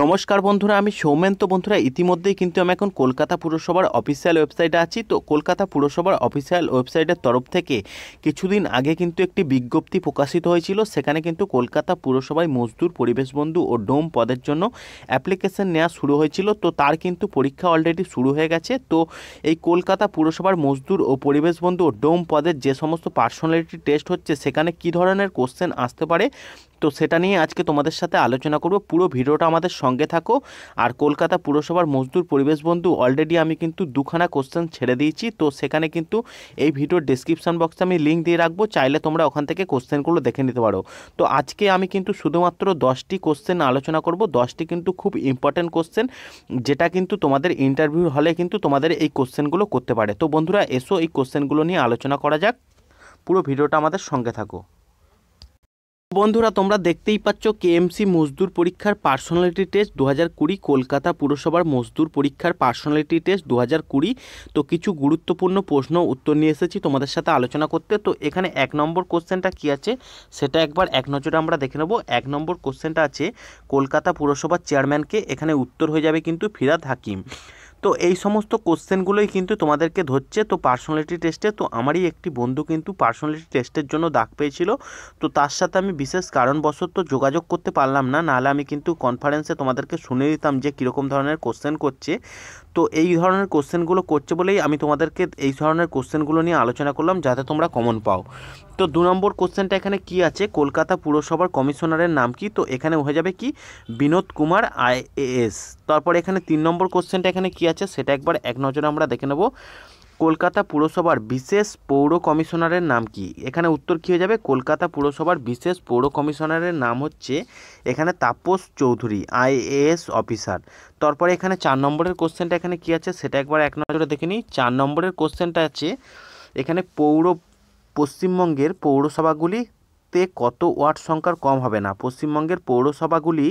নমস্কার বন্ধুরা আমি সৌমেন তো বন্ধুরা ইতিমধ্যেই কিন্তু আমি এখন কলকাতা পুরসভার অফিসিয়াল ওয়েবসাইটে আছি তো কলকাতা পুরসভার অফিসিয়াল ওয়েবসাইটের তরফ থেকে কিছুদিন আগে কিন্তু একটি বিজ্ঞপ্তি প্রকাশিত হয়েছিল সেখানে কিন্তু কলকাতা পুরসভায় মজদুর পরিবেশবন্ধু ও ডোম পদের জন্য অ্যাপ্লিকেশন নেওয়া শুরু হয়েছিল তো তার কিন্তু পরীক্ষা অলরেডি শুরু হয়ে গেছে তো এই কলকাতা পুরসভার মজদুর ও পরিবেশ বন্ধু ও ডোম পদের যে সমস্ত পার্সোনালিটি টেস্ট হচ্ছে সেখানে কি ধরনের কোশ্চেন আসতে পারে তো সেটা নিয়ে আজকে তোমাদের সাথে আলোচনা করব পুরো ভিডিওটা আমাদের সঙ্গে থাকো আর কলকাতা পুরসভার মজদুর পরিবেশ বন্ধু অলরেডি আমি কিন্তু দুখানা কোশ্চেন ছেড়ে দিয়েছি তো সেখানে কিন্তু এই ভিডিওর ডিসক্রিপশান বক্সে আমি লিঙ্ক দিয়ে রাখবো চাইলে তোমরা ওখান থেকে কোশ্চেনগুলো দেখে নিতে পারো তো আজকে আমি কিন্তু শুধুমাত্র দশটি কোশ্চেন আলোচনা করব দশটি কিন্তু খুব ইম্পর্ট্যান্ট কোশ্চেন যেটা কিন্তু তোমাদের ইন্টারভিউ হলে কিন্তু তোমাদের এই কোশ্চেনগুলো করতে পারে তো বন্ধুরা এসো এই কোশ্চেনগুলো নিয়ে আলোচনা করা যাক পুরো ভিডিওটা আমাদের সঙ্গে থাকো বন্ধুরা তোমরা দেখতেই পাচ্ছ কেএমসি মজদুর পরীক্ষার পার্সোনালিটি টেস্ট দু হাজার কুড়ি কলকাতা পুরসভার মজদুর পরীক্ষার পার্সোনালিটি টেস্ট দু হাজার কুড়ি তো কিছু গুরুত্বপূর্ণ প্রশ্ন উত্তর নিয়ে এসেছি তোমাদের সাথে আলোচনা করতে তো এখানে এক নম্বর কোশ্চেনটা কী আছে সেটা একবার এক নজরে আমরা দেখে নেব এক নম্বর কোশ্চেনটা আছে কলকাতা পুরসভার চেয়ারম্যানকে এখানে উত্তর হয়ে যাবে কিন্তু ফিরাদ হাকিম তো এই সমস্ত কোশ্চেনগুলোই কিন্তু তোমাদেরকে ধরছে তো পার্সোনালিটি টেস্টে তো আমারই একটি বন্ধু কিন্তু পার্সোনালিটি টেস্টের জন্য ডাক পেয়েছিল তো তার সাথে আমি বিশেষ কারণবশত যোগাযোগ করতে পারলাম না নাহলে আমি কিন্তু কনফারেন্সে তোমাদেরকে শুনে দিতাম যে কীরকম ধরনের কোশ্চেন করছে তো এই ধরনের কোশ্চেনগুলো করছে বলেই আমি তোমাদেরকে এই ধরনের কোশ্চেনগুলো নিয়ে আলোচনা করলাম যাতে তোমরা কমন পাও তো দু নম্বর কোশ্চেনটা এখানে কি আছে কলকাতা পুরসভার কমিশনারের নাম কি তো এখানে হয়ে যাবে কি বিনোদ কুমার আইএএস তারপর এখানে তিন নম্বর কোশ্চেনটা এখানে কি আছে সেটা একবার এক নজরে আমরা দেখে নেবো কলকাতা পুরসভার বিশেষ পৌর কমিশনারের নাম কি এখানে উত্তর কী হয়ে যাবে কলকাতা পুরসভার বিশেষ পৌর কমিশনারের নাম হচ্ছে এখানে তাপস চৌধুরী আইএএস অফিসার তারপরে এখানে চার নম্বরের কোশ্চেনটা এখানে কি আছে সেটা একবার এক নজরে দেখে নিই চার নম্বরের কোশ্চেনটা আছে এখানে পৌর পশ্চিমবঙ্গের পৌরসভাগুলি তে কত ওয়ার্ড সংখ্যার কম হবে না পশ্চিমবঙ্গের পৌরসভাগুলি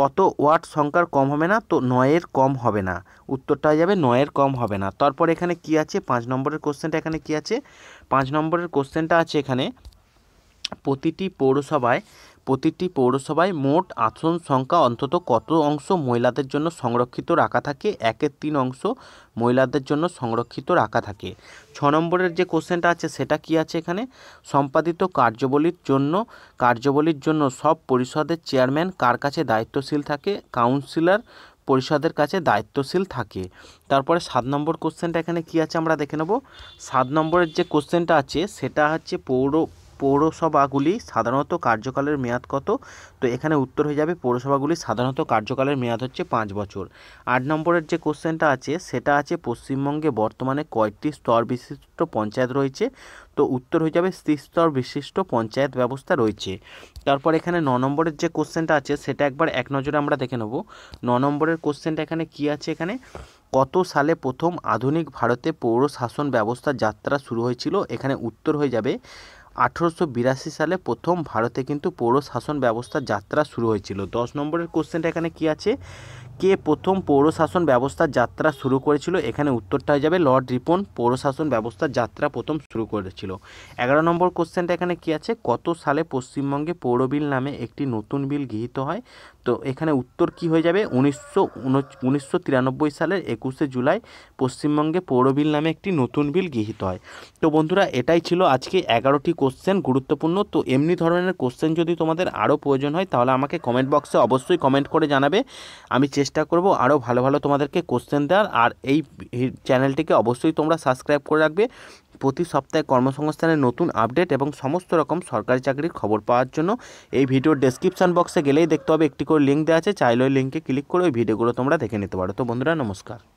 কত ওয়ার্ড সংখ্যার কম হবে না তো নয়ের কম হবে না উত্তরটা হয়ে যাবে নয়ের কম হবে না তারপর এখানে কি আছে পাঁচ নম্বরের কোশ্চেনটা এখানে কি আছে পাঁচ নম্বরের কোশ্চেনটা আছে এখানে প্রতিটি পৌরসভায় প্রতিটি পৌরসভায় মোট আসন সংখ্যা অন্তত কত অংশ মহিলাদের জন্য সংরক্ষিত রাখা থাকে একের তিন অংশ মহিলাদের জন্য সংরক্ষিত রাখা থাকে ছ নম্বরের যে কোশ্চেনটা আছে সেটা কি আছে এখানে সম্পাদিত কার্যবলীর জন্য কার্যবলীর জন্য সব পরিষদের চেয়ারম্যান কার কাছে দায়িত্বশীল থাকে কাউন্সিলর পরিষদের কাছে দায়িত্বশীল থাকে তারপরে সাত নম্বর কোশ্চেনটা এখানে কি আছে আমরা দেখে নেব সাত নম্বরের যে কোশ্চেনটা আছে সেটা হচ্ছে পৌর পৌরসভাগুলি সাধারণত কার্যকালের মেয়াদ কত তো এখানে উত্তর হয়ে যাবে পৌরসভাগুলি সাধারণত কার্যকালের মেয়াদ হচ্ছে পাঁচ বছর আট নম্বরের যে কোশ্চেনটা আছে সেটা আছে পশ্চিমবঙ্গে বর্তমানে কয়েকটি স্তর বিশিষ্ট পঞ্চায়েত রয়েছে তো উত্তর হয়ে যাবে স্ত্রীস্তর বিশিষ্ট পঞ্চায়েত ব্যবস্থা রয়েছে তারপর এখানে ন নম্বরের যে কোশ্চেনটা আছে সেটা একবার এক নজরে আমরা দেখে নেব ন নম্বরের কোশ্চেনটা এখানে কি আছে এখানে কত সালে প্রথম আধুনিক ভারতে পৌর শাসন ব্যবস্থা যাত্রা শুরু হয়েছিল এখানে উত্তর হয়ে যাবে আঠেরোশো বিরাশি সালে প্রথম ভারতে কিন্তু পৌরশাসন ব্যবস্থা ব্যবস্থার যাত্রা শুরু হয়েছিল দশ নম্বরের কোশ্চেনটা এখানে কি আছে কে প্রথম পৌরশাসন ব্যবস্থার যাত্রা শুরু করেছিল এখানে উত্তরটা হয়ে যাবে লর্ড রিপন পৌরশাসন ব্যবস্থার যাত্রা প্রথম শুরু করেছিল এগারো নম্বর কোশ্চেনটা এখানে কি আছে কত সালে পশ্চিমবঙ্গে পৌর বিল নামে একটি নতুন বিল গৃহীত হয় তো এখানে উত্তর কি হয়ে যাবে উনিশশো উনিশশো তিরানব্বই সালের একুশে জুলাই পশ্চিমবঙ্গে পৌর বিল নামে একটি নতুন বিল গৃহীত হয় তো বন্ধুরা এটাই ছিল আজকে এগারোটি কোশ্চেন গুরুত্বপূর্ণ তো এমনি ধরনের কোশ্চেন যদি তোমাদের আরও প্রয়োজন হয় তাহলে আমাকে কমেন্ট বক্সে অবশ্যই কমেন্ট করে জানাবে আমি চেষ্টা চেষ্টা করব আরও ভালো ভালো তোমাদেরকে কোশ্চেন দেওয়ার আর এই চ্যানেলটিকে অবশ্যই তোমরা সাবস্ক্রাইব করে রাখবে প্রতি সপ্তাহে কর্মসংস্থানের নতুন আপডেট এবং সমস্ত রকম সরকারি চাকরির খবর পাওয়ার জন্য এই ভিডিওর ডেসক্রিপশান বক্সে গেলেই দেখতে হবে একটি করে লিঙ্ক দেওয়া আছে চাইলে ওই লিঙ্কে ক্লিক করে ওই ভিডিওগুলো তোমরা দেখে নিতে পারো তো বন্ধুরা নমস্কার